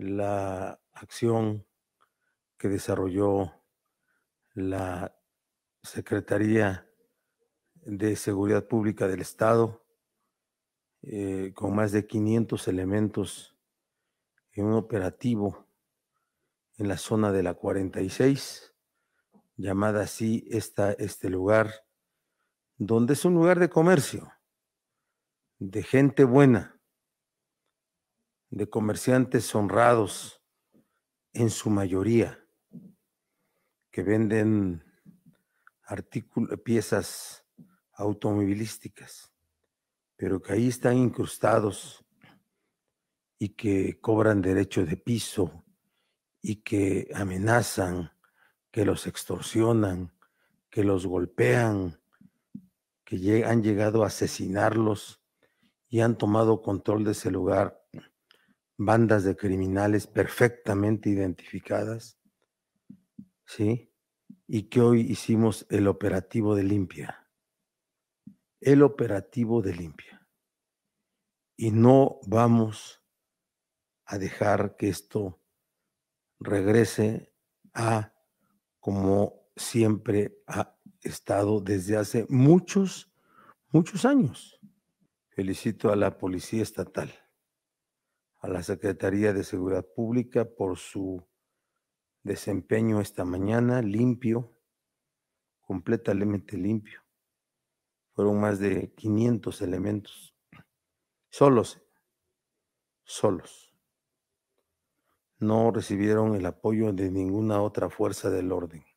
la acción que desarrolló la Secretaría de Seguridad Pública del Estado, eh, con más de 500 elementos en un operativo en la zona de la 46, llamada así está este lugar, donde es un lugar de comercio, de gente buena, de comerciantes honrados, en su mayoría, que venden artículos, piezas automovilísticas, pero que ahí están incrustados y que cobran derecho de piso y que amenazan, que los extorsionan, que los golpean, que han llegado a asesinarlos y han tomado control de ese lugar bandas de criminales perfectamente identificadas, ¿sí? Y que hoy hicimos el operativo de limpia. El operativo de limpia. Y no vamos a dejar que esto regrese a como siempre ha estado desde hace muchos, muchos años. Felicito a la Policía Estatal a la Secretaría de Seguridad Pública por su desempeño esta mañana, limpio, completamente limpio. Fueron más de 500 elementos, solos, solos. No recibieron el apoyo de ninguna otra fuerza del orden.